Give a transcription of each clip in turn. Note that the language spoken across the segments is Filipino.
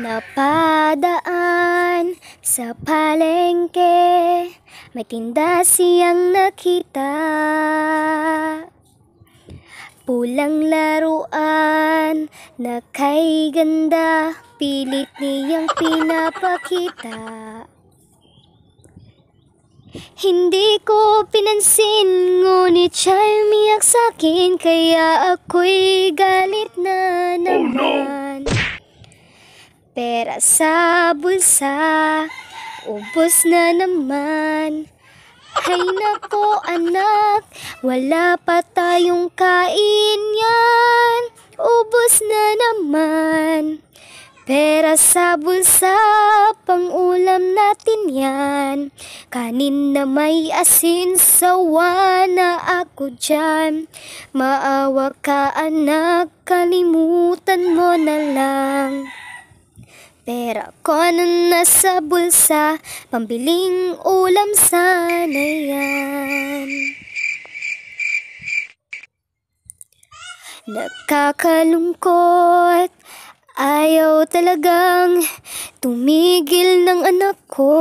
Napadaan sa palengke May tinda siyang nakita Pulang laruan na kay ganda Pilit niyang pinapakita hindi ko pinansin, ngunit siya umiyak sa'kin Kaya ako'y galit na naman oh, no. Pera sa bulsa, ubos na naman. Ay nako anak, wala pa tayong kain yan. Ubos na naman. Pera sa bulsa, pangulam natin yan. Kanin na may asin, sawa na ako dyan. Maawa ka anak, kalimutan mo na lang. Pera ko na nasa bulsa, pambiling ulam sana yan. Nakakalungkot, ayaw talagang tumigil ng anak ko.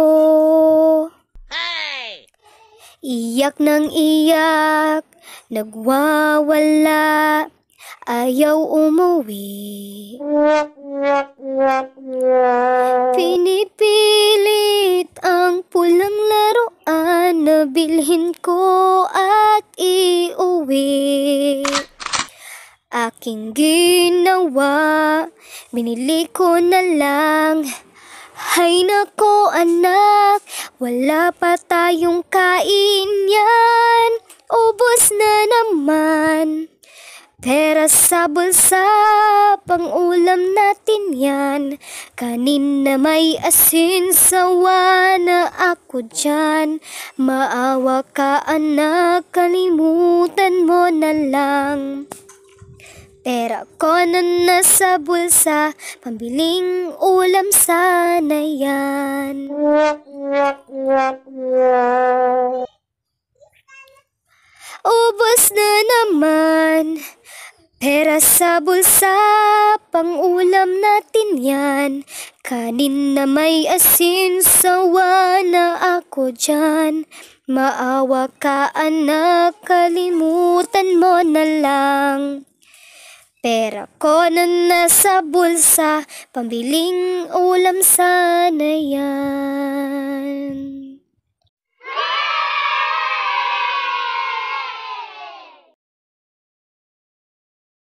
Iyak ng iyak, nagwawala, ayaw umuwi. Dadalhin ko at iuwi Aking ginawa Binili ko na lang Hay nako anak Wala pa tayong kain yan Ubus na naman Pera sa bulsa, pang ulam natin yan Kanina may asin, sawa na ako dyan Maawa ka anak, kalimutan mo na lang Pera ko na nasa bulsa, pambiling ulam sana yan Pera sa bulsa, pang ulam natin yan Kanin na may asin, sawa na ako dyan Maawa ka anak, kalimutan mo na lang Pera ko na nasa bulsa, pambiling ulam sana yan